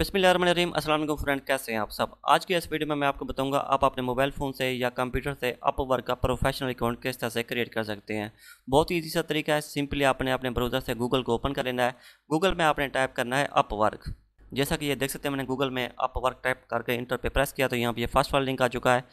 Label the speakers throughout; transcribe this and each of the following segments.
Speaker 1: बसमीम असल फ्रेंड कैसे हैं आप सब आज की इस वीडियो में मैं आपको बताऊंगा आप अपने मोबाइल फ़ोन से या कंप्यूटर से अपवर्क का प्रोफेशनल अकाउंट किस तरह से क्रिएट कर सकते हैं बहुत ही ईजी सा तरीका है सिंपली आपने अपने ब्राउज़र से गूगल को ओपन कर लेना है गूगल में आपने टाइप करना है अपवर्क जैसा कि ये देख सकते हैं मैंने गूगल में अपवर्क टाइप करके इंटर पर प्रेस किया तो यहाँ पर यह फर्स्ट वाला लिंक आ चुका है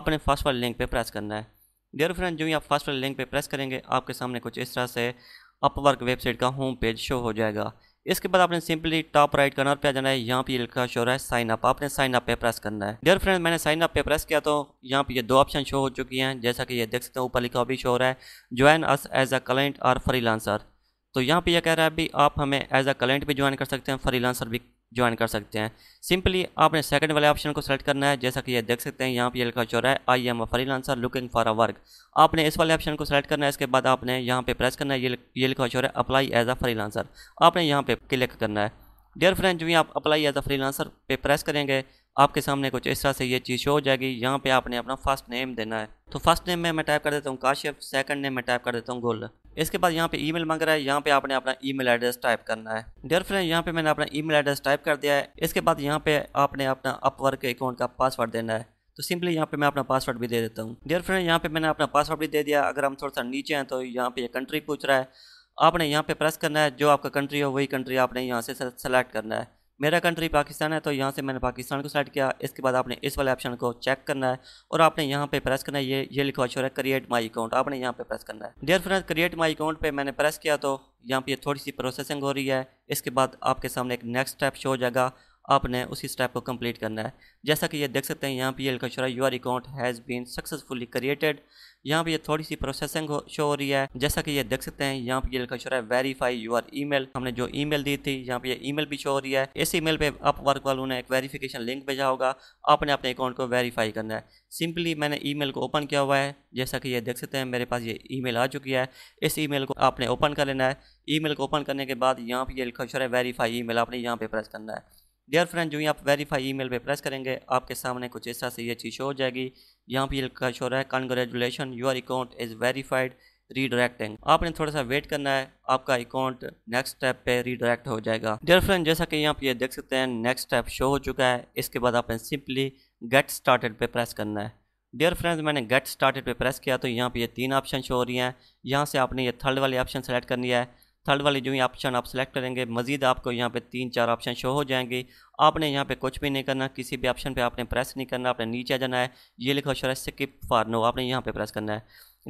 Speaker 1: आपने फर्स्ट वाले लिंक पर प्रेस करना है डियर फ्रेंड जो ही आप फर्स्ट वाले लिंक पर प्रेस करेंगे आपके सामने कुछ इस तरह से अपवर्क वेबसाइट का होम पेज शो हो जाएगा इसके बाद आपने सिंपली टॉप राइट कॉर्नर पे आ जाना है यहाँ पे लिखा शो रहा है साइन अप आपने साइन अप पे प्रेस करना है डियर फ्रेंड मैंने साइन अप पे प्रेस किया तो यहाँ पे ये दो ऑप्शन शो हो चुकी हैं जैसा कि ये देख सकते हैं ऊपर लिखा भी शो हो रहा है join us as a client or lancer तो यहाँ पे ये यह कह रहा है अभी आप हमें एज अ क्लाइंट भी ज्वाइन कर सकते हैं लांसर भी ज्वाइन कर सकते हैं सिंपली आपने सेकंड वाले ऑप्शन को सेलेक्ट करना है जैसा कि ये देख सकते हैं यहाँ पे लिखा हो रहा है I am a freelancer looking for a work आपने इस वाले ऑप्शन को सेलेक्ट करना है इसके बाद आपने यहाँ पे प्रेस करना है ये ये लिखा हो है apply as a freelancer आपने यहाँ पे क्लिक करना है डियर फ्रेंड जो आप apply as a freelancer पे प्रेस करेंगे आपके सामने कुछ इस तरह से ये चीज़ शो हो जाएगी यहाँ पे आपने अपना फर्स्ट नेम देना है तो फर्स्ट नेम में मैं टाइप कर देता हूँ काशिफ सेकंड नेम में टाइप कर देता हूँ गोल्ड इसके बाद यहाँ पे ईमेल मांग रहा है यहाँ पे आपने अपना ईमेल एड्रेस टाइप करना है डियर फ्रेंड यहाँ पे मैंने अपना ईमेल एड्रेस टाइप कर दिया है इसके बाद यहाँ पे आपने अपना अपवर्क अकाउंट का पासवर्ड देना है तो सिंपली यहाँ पे मैं अपना पासवर्ड भी दे देता हूँ डेयर फ्रेंड यहाँ पे मैंने अपना पासवर्ड भी दे दिया अगर हम थोड़ा सा नीचे हैं तो यहाँ पे ये कंट्री पूछ रहा है आपने यहाँ पे प्रेस करना है जो आपका कंट्री हो वही कंट्री आपने यहाँ से सेलेक्ट करना है मेरा कंट्री पाकिस्तान है तो यहाँ से मैंने पाकिस्तान को सेलेक्ट किया इसके बाद आपने इस वाले ऑप्शन को चेक करना है और आपने यहाँ पे प्रेस करना है ये ये लिखा छोड़ा है क्रिएट माई अकाउंट आपने यहाँ पे प्रेस करना है dear friend create my account पे मैंने प्रेस किया तो यहाँ पे थोड़ी सी प्रोसेसिंग हो रही है इसके बाद आपके सामने एक नेक्स्ट स्टेप शो हो जाएगा आपने उसी स्टेप को कंप्लीट करना है जैसा कि ये देख सकते हैं यहाँ पे ये लिखा छोड़ा है your account has been successfully created यहाँ पे ये थोड़ी सी प्रोसेसिंग शो हो रही है जैसा कि ये देख सकते हैं यहाँ पे ये लिखा शो रहा है वेरीफाई यूर ईमेल हमने जो ईमेल दी थी यहाँ पे ये ईमेल भी शो हो रही है इस ईमेल पे अप वर्क वालों ने एक वेरीफिकेशन लिंक भेजा होगा आपने अपने अकाउंट को वेरीफाई करना है सिंपली मैंने ई को ओपन किया हुआ है जैसा कि ये देख सकते हैं मेरे पास ये ई आ चुकी है इस ई को आपने ओपन कर लेना है ई को ओपन करने के बाद यहाँ पे ये लिखा शो रहा है वेरीफाई ई आपने यहाँ पे प्रेस करना है डियर फ्रेंड जो ही आप वेरीफाई ईमेल पे प्रेस करेंगे आपके सामने कुछ ऐसा से ये चीज़ शो हो जाएगी यहाँ पर लिखा शो रहा है congratulation your account is verified redirecting आपने थोड़ा सा वेट करना है आपका अकाउंट नेक्स्ट स्टेप पे रीडायरेक्ट हो जाएगा डियर फ्रेंड जैसा कि आप ये देख सकते हैं नेक्स्ट स्टेप शो हो चुका है इसके बाद आपने सिंपली गेट स्टार्टेड पे प्रेस करना है डियर फ्रेंड्स मैंने गेट स्टार्टेड पे प्रेस किया तो यहाँ पे ये तीन ऑप्शन शो हो रही हैं यहाँ से आपने ये थर्ड वाली ऑप्शन सेलेक्ट करनी है थर्ड वाले जो ही ऑप्शन आप सेलेक्ट करेंगे मजीद आपको यहाँ पे तीन चार ऑप्शन शो हो जाएंगे आपने यहाँ पे कुछ भी नहीं करना किसी भी ऑप्शन पे आपने प्रेस नहीं करना आपने नीचे आ जाना है ये लिखा शरा स्किप फार नो आपने यहाँ पे प्रेस करना है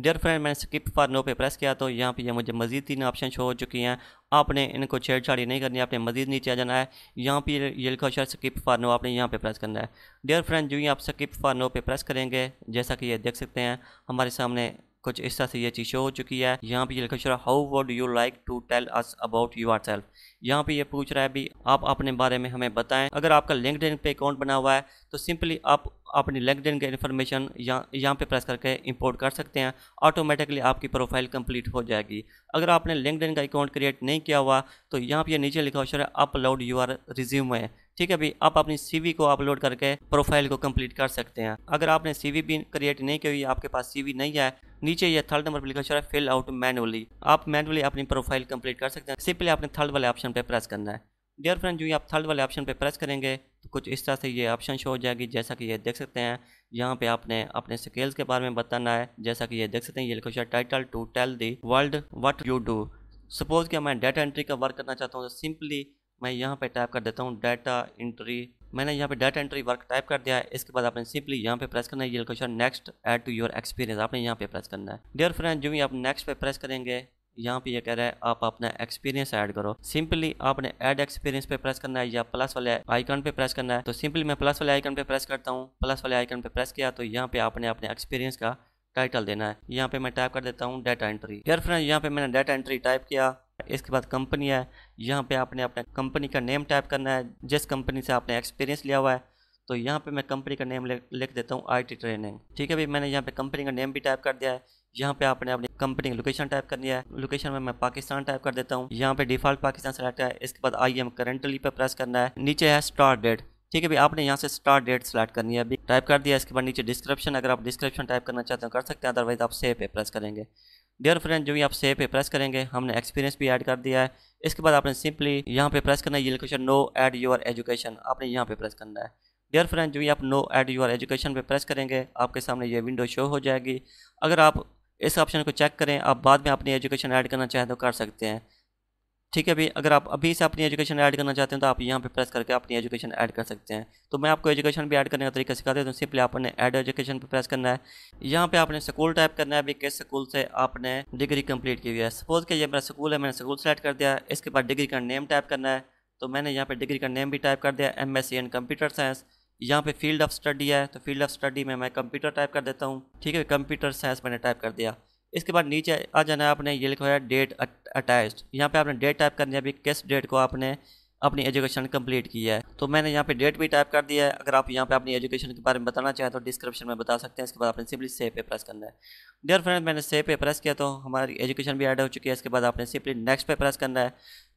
Speaker 1: डियर फ्रेंड मैंने स्किप फार नो पे प्रेस किया तो यहाँ पे ये यह मुझे मजीद तीन ऑप्शन शो हो चुकी हैं आपने इनको छेड़छाड़ी नहीं करनी आपने मजीद नीचे आ जाना है यहाँ पे ये लिखो शरा स्किप फार नो आपने यहाँ पर प्रेस करना है डियर फ्रेंड जो ही आप स्किप फार नो पर प्रेस करेंगे जैसा कि ये देख सकते हैं हमारे सामने कुछ इस तरह से ये चीज़ शो हो चुकी है यहाँ पे ये लिखा शुरू how would you like to tell us about yourself यहाँ पे ये पूछ रहा है भी आप अपने बारे में हमें बताएं अगर आपका लिंकड पे अकाउंट बना हुआ है तो सिंपली आप अपनी लिंकडिन के इन्फॉर्मेशन यहाँ यहाँ पे प्रेस करके इंपोर्ट कर सकते हैं ऑटोमेटिकली आपकी प्रोफाइल कंप्लीट हो जाएगी अगर आपने लिंकडिन का अकाउंट क्रिएट नहीं किया हुआ तो यहाँ पे नीचे लिखा हुआ है अपलोड यूर रिज्यूम है ठीक है भाई आप अपनी सीवी को अपलोड करके प्रोफाइल को कंप्लीट कर सकते हैं अगर आपने सीवी भी क्रिएट नहीं की हुई आपके पास सीवी नहीं है नीचे ये थर्ड नंबर पर लिखा है फिल आउट मैनुअली आप मैनुअली अपनी प्रोफाइल कंप्लीट कर सकते हैं सिंपली आपने थर्ड वाले ऑप्शन पर प्रेस करना है डियर फ्रेंड जो ये आप थर्ड वाले ऑप्शन पर प्रेस करेंगे तो कुछ इस तरह से ये ऑप्शन शो हो जाएगी जैसा कि ये देख सकते हैं यहाँ पे आपने अपने स्केल्स के बारे में बताना है जैसा कि ये देख सकते हैं ये लिखा title to tell the world what you do suppose कि मैं डाटा एंट्री का वर्क करना चाहता हूँ तो सिंपली मैं यहाँ पे टाइप कर देता हूँ डाटा एंट्री मैंने यहाँ पे डाटा एंट्री वर्क टाइप कर दिया है इसके बाद आपने सिंपली यहाँ पे प्रेस करना है ये question next add to your experience आपने यहाँ पे प्रेस करना है डियर फ्रेंड जो भी आप नेक्स्ट पे प्रेस करेंगे यहाँ पे ये यह कह रहा है आप अपना एक्सपीरियंस ऐड करो सिंपली आपने ऐड एक्सपीरियंस पे प्रेस करना है या प्लस वाले आइकन पे प्रेस करना है तो सिंपली मैं प्लस वाले आइकन पे प्रेस करता हूँ प्लस वाले आइकन पे प्रेस किया तो यहाँ पे आपने अपने एक्सपीरियंस का टाइटल देना है यहाँ पे मैं टाइप कर देता हूँ डाटा एंट्री यार फ्रेंड यहाँ पे मैंने डाटा एंट्री टाइप किया इसके बाद कंपनी है यहाँ पे आपने अपने कंपनी का नेम टाइप करना है जिस कंपनी से आपने एक्सपीरियंस लिया हुआ है तो यहाँ पे मैं कंपनी का नेम लिख देता हूँ आईटी ट्रेनिंग ठीक है भाई मैंने यहाँ पे कंपनी का नेम भी टाइप कर दिया है यहाँ पे आपने अपनी कंपनी की लोकेशन टाइप करनी है लोकेशन में मैं पाकिस्तान टाइप कर देता हूँ यहाँ पे डिफॉल्ट पाकिस्तान सेलेक्ट है इसके बाद आई एम करेंटली पे प्रेस करना है नीचे है स्टार्ट डेट ठीक है भाई आपने यहाँ से स्टार्ट डेट सेलेक्ट करनी है अभी टाइप कर दिया इसके बाद नीचे डिस्क्रिप्शन अगर आप डिस्क्रिप्शन टाइप करना चाहते हो कर सकते हैं अदरवाइज आप सेव पे प्रेस करेंगे डियर फ्रेंड जो भी आप सेव पे प्रेस करेंगे हमने एक्सपीरियंस भी ऐड कर दिया है इसके बाद आपने सिंपली यहाँ पे प्रेस करना है ये location now add your education आपने यहाँ पे प्रेस करना है डियर फ्रेंड जो भी आप नो एड योर एजुकेशन पे प्रेस करेंगे आपके सामने ये विंडो शो हो जाएगी अगर आप इस ऑप्शन को चेक करें आप बाद में अपनी एजुकेशन ऐड करना चाहें तो कर सकते हैं ठीक है अभी अगर आप अभी से अपनी एजुकेशन ऐड करना चाहते हैं तो आप यहाँ पे प्रेस करके अपनी एजुकेशन ऐड कर सकते हैं तो मैं आपको एजुकेशन भी ऐड करने का तरीका सिखा देता हूँ सिंपली तो आपने ऐड एजुकेशन पे प्रेस करना है यहाँ पे आपने स्कूल टाइप करना है अभी किस स्कूल से आपने डिग्री कंप्लीट की हुई है सपोज कि ये मेरा स्कूल है मैंने स्कूल सेलेक्ट कर दिया इसके बाद डिग्री का नेम टाइप करना है तो मैंने यहाँ पर डिग्री का नेम भी टाइप कर दिया M S C and computer science यहाँ पे फील्ड ऑफ स्टडी है तो फील्ड ऑफ स्टडी में मैं कंप्यूटर टाइप कर देता हूँ ठीक है कंप्यूटर साइंस मैंने टाइप कर दिया इसके बाद नीचे आ जाना है आपने ये लिखा है डेट अटैच्ड यहाँ पे आपने डेट टाइप करनी है अभी किस डेट को आपने अपनी एजुकेशन कंप्लीट की है तो मैंने यहाँ पे डेट भी टाइप कर दिया है अगर आप यहाँ पे अपनी एजुकेशन के बारे में बताना चाहें तो डिस्क्रिप्शन में बता सकते हैं इसके बाद आपने सिंपली सेव पे प्रेस करना है डियर फ्रेंड मैंने सेव पे प्रेस किया तो हमारी एजुकेशन भी ऐड हो चुकी है इसके बाद आपने सिंपली नेक्स्ट पे प्रेस करना है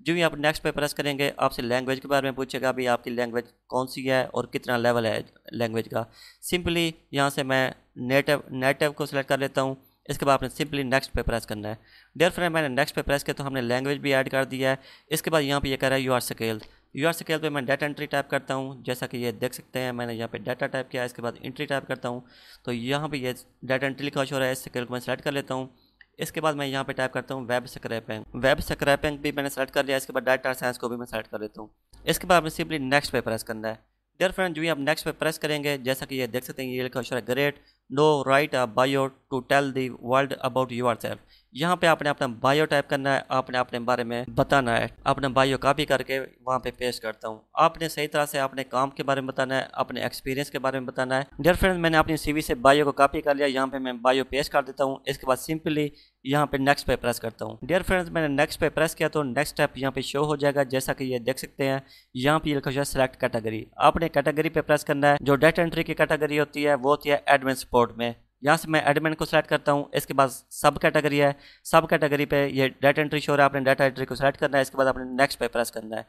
Speaker 1: जो भी आप नेक्स्ट पे प्रेस करेंगे आपसे लैंग्वेज के बारे में पूछेगा अभी आपकी लैंग्वेज कौन सी है और कितना लेवल है लैंग्वेज का सिंपली यहाँ से मैं नेटिव नेटिव को सिलेक्ट कर लेता हूँ इसके बाद आपने सिंपली नेक्स्ट पे प्रेस करना है डेयर फ्रेंड मैंने नेक्स्ट पे प्रेस किया तो हमने लैंग्वेज भी ऐड कर दिया है इसके बाद यहाँ पे ये कह रहा है you are scale you are scale पे मैं डाटा एंट्री टाइप करता हूँ जैसा कि ये देख सकते हैं मैंने यहाँ पे डाटा टाइप किया इसके बाद एंट्री टाइप करता हूँ तो यहाँ पर यह डाटा एंट्री लिखा हो रहा है इस स्केल को मैं सेलेक्ट कर लेता हूँ इसके बाद मैं यहाँ पर टाइप करता हूँ वेब स्क्रैपिंग वेब स्क्रैपिंग भी मैंने सेलेक्ट कर लिया इसके बाद डाटा साइंस को भी मैं सेलेक्ट कर लेता हूँ इसके बाद हमें सिंपली नेक्स्ट पे प्रेस करना है डेयर फ्रेंड जो ही आप नेक्स्ट पे प्रेस करेंगे जैसा कि ये देख सकते हैं ये लिखा हो रहा है great now write a bio to tell the world about yourself यहाँ पे आपने अपना बायो टाइप करना है आपने अपने बारे में बताना है अपना बायो कापी करके वहाँ पे पेश करता हूँ आपने सही तरह से अपने काम के बारे में बताना है अपने एक्सपीरियंस के बारे में बताना है डियर फ्रेंड मैंने अपनी सीवी से बायो को कापी कर लिया यहाँ पे मैं बायो पेश कर देता हूँ इसके बाद सिंपली यहाँ पे नेक्स्ट पे प्रेस करता हूँ डियर फ्रेंड्स मैंने नेक्स्ट पे प्रेस किया तो नेक्स्ट स्टेप यहाँ पे शो हो जाएगा जैसा कि ये देख सकते हैं यहाँ पे ये लिखा हुआ है सिलेक्ट कैटेगरी आपने कैटेगरी पे प्रेस करना है जो डेटा एंट्री की कैटेगरी होती है वो होती है एडमिन सपोर्ट में यहाँ से मैं एडमिन को सेलेक्ट करता हूँ इसके बाद सब कैटेगरी है सब कैटेगरी पे ये डाटा एंट्री शोर है आपने डाटा एंट्री को सेलेक्ट करना है इसके बाद आपने नेक्स्ट पे प्रेस करना है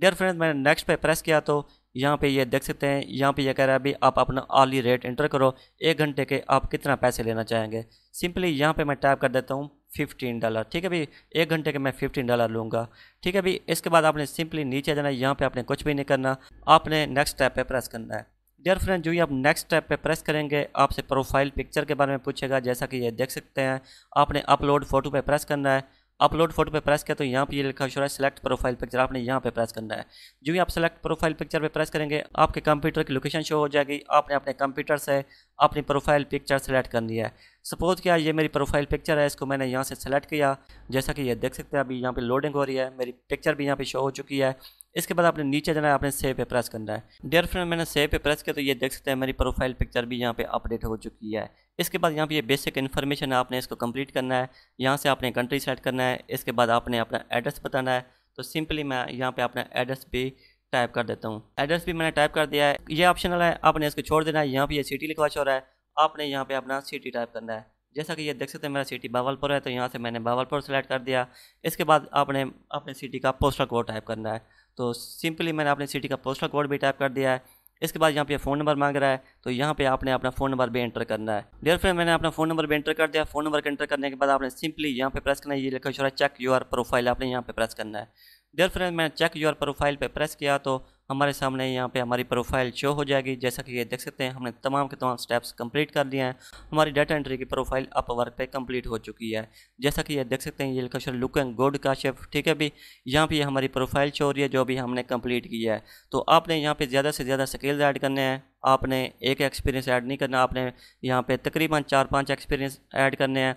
Speaker 1: डियर फ्रेंड्स मैंने नेक्स्ट पे प्रेस किया तो यहाँ पे ये देख सकते हैं यहाँ पे ये कह रहा है अभी आप अपना आर्ली रेट एंटर करो एक घंटे के आप कितना पैसे लेना चाहेंगे सिंपली यहाँ पर मैं टाइप कर देता हूँ फिफ्टीन डॉलर ठीक है भाई एक घंटे के मैं फिफ्टीन डॉलर लूँगा ठीक है भाई इसके बाद आपने सिंपली नीचे जाना है यहाँ पर आपने कुछ भी नहीं करना आपने नेक्स्ट टाइप पर प्रेस करना है डियर फ्रेंड जो ही आप नेक्स्ट स्टेप पे प्रेस करेंगे आपसे प्रोफाइल पिक्चर के बारे में पूछेगा जैसा कि ये देख सकते हैं आपने अपलोड फ़ोटो पे प्रेस करना है अपलोड फोटो पे प्रेस किया तो यहाँ पे ये लिखा हुआ है सेलेक्ट प्रोफाइल पिक्चर आपने यहाँ पे प्रेस करना है जो ही आप सेलेक्ट प्रोफाइल पिक्चर पे प्रेस करेंगे आपके कंप्यूटर की लोकेशन शो हो जाएगी आपने अपने कंप्यूटर से अपनी प्रोफाइल पिक्चर सेलेक्ट करनी है सपोज क्या ये मेरी प्रोफाइल पिक्चर है इसको मैंने यहाँ से सेलेक्ट किया जैसा कि ये देख सकते हैं अभी यहाँ पर लोडिंग हो रही है मेरी पिक्चर भी यहाँ पर शो हो चुकी है इसके बाद आपने नीचे जाना है आपने सेव पे प्रेस करना है डेयर फ्रेंड मैंने सेव पे प्रेस किया तो ये देख सकते हैं मेरी प्रोफाइल पिक्चर भी यहाँ पे अपडेट हो चुकी है इसके बाद यहाँ पे ये बेसिक इन्फॉर्मेशन है आपने इसको कंप्लीट करना है यहाँ से आपने कंट्री सेट करना है इसके बाद आपने अपना एड्रेस बताना है तो सिंपली मैं यहाँ पर अपना एड्रेस भी टाइप कर देता हूँ एड्रेस भी मैंने टाइप कर दिया है ये ऑप्शनल है आपने इसको छोड़ देना है यहाँ पर ये सिटी लिखवा छोड़ा है आपने यहाँ पर अपना सिटी टाइप करना है जैसा कि ये देख सकते हैं मेरा सिटी बावलपुर है तो यहाँ से मैंने बावलपुर सेलेक्ट कर दिया इसके बाद आपने अपने सिटी का पोस्टल कोड टाइप करना है तो सिंपली मैंने अपने सिटी का पोस्टल कोड भी टाइप कर दिया है इसके बाद यहाँ पे फ़ोन नंबर मांग रहा है तो यहाँ पे आपने अपना फ़ोन नंबर भी एंटर करना है डेयर फ्रेंड मैंने अपना फ़ोन नंबर भी एंटर कर दिया फ़ोन नंबर के एंटर करने के बाद आपने सिंपली यहाँ पे प्रेस करना है ये लिखा चेक योर प्रोफाइल आपने यहाँ पे प्रेस करना है डेयर फ्रेंड मैंने चेक योर प्रोफाइल पे प्रेस किया तो हमारे सामने यहाँ पे हमारी प्रोफाइल शो हो जाएगी जैसा कि ये देख सकते हैं हमने तमाम के तमाम स्टेप्स कंप्लीट कर लिए हैं हमारी डाटा एंट्री की प्रोफाइल अप वर्क पर कंप्लीट हो चुकी है जैसा कि ये देख सकते हैं ये लोकेशन लुक एंड गोड का शेफ ठीक है भी यहाँ पर हमारी प्रोफाइल शो हो रही है जो भी हमने कम्प्लीट की है तो आपने यहाँ पर ज़्यादा से ज़्यादा स्किल्स ऐड करने हैं आपने एक एक्सपीरियंस ऐड नहीं करना आपने यहाँ पर तकरीबन चार पाँच एक्सपीरियंस ऐड करने हैं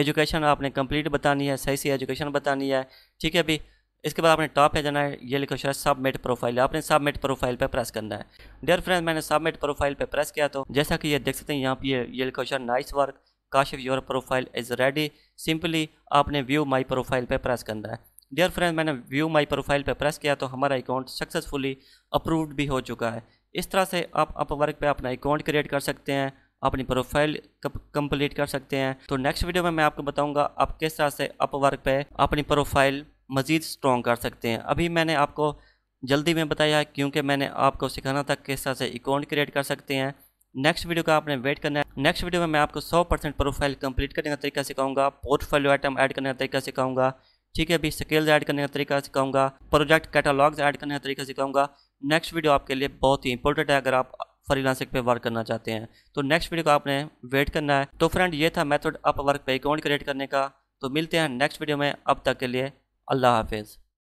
Speaker 1: एजुकेशन आपने कम्प्लीट बतानी है सही सी एजुकेशन बतानी है ठीक है भी इसके बाद आपने टॉप पे जाना है ये लिखा हुआ है सबमिट प्रोफाइल आपने सबमिट प्रोफाइल पे प्रेस करना है डियर फ्रेंड्स मैंने सबमिट प्रोफाइल पे प्रेस किया तो जैसा कि ये देख सकते हैं यहाँ पे ये लिखा हुआ है nice work Kashif your profile is ready simply आपने व्यू माई प्रोफाइल पर प्रेस करना है डियर फ्रेंड मैंने व्यू माई प्रोफाइल पर प्रेस किया तो हमारा अकाउंट सक्सेसफुली अप्रूव्ड भी हो चुका है इस तरह से आप अपवर्क पर अपना अकाउंट क्रिएट कर सकते हैं अपनी प्रोफाइल कंप्लीट कर सकते हैं तो नेक्स्ट वीडियो में मैं आपको बताऊंगा आप किस तरह से अपवर्क पे अपनी प्रोफाइल मज़ीद स्ट्रॉन्ग कर सकते हैं अभी मैंने आपको जल्दी में बताया क्योंकि मैंने आपको सिखाना था किस तरह से अकाउंट क्रिएट कर सकते हैं नेक्स्ट वीडियो का आपने वेट करना है नेक्स्ट वीडियो में मैं आपको 100 परसेंट प्रोफाइल कंप्लीट करने का तरीका सिखाऊंगा पोर्टफोलियो आइटम ऐड करने का तरीका सिखाऊंगा ठीक है अभी स्किल्स ऐड करने का तरीका सिखाऊंगा प्रोजेक्ट कैटालॉग्स ऐड करने का तरीका सिखाऊंगा नेक्स्ट वीडियो आपके लिए बहुत ही इंपॉर्टेंट है अगर आप फ्रीलांसिंग पे वर्क करना चाहते हैं तो नेक्स्ट वीडियो को आपने वेट करना है तो फ्रेंड ये था मैथड अप वर्क पे अकाउंट क्रिएट करने का तो मिलते हैं नेक्स्ट वीडियो में अब तक के लिए अल्लाह हाफिज़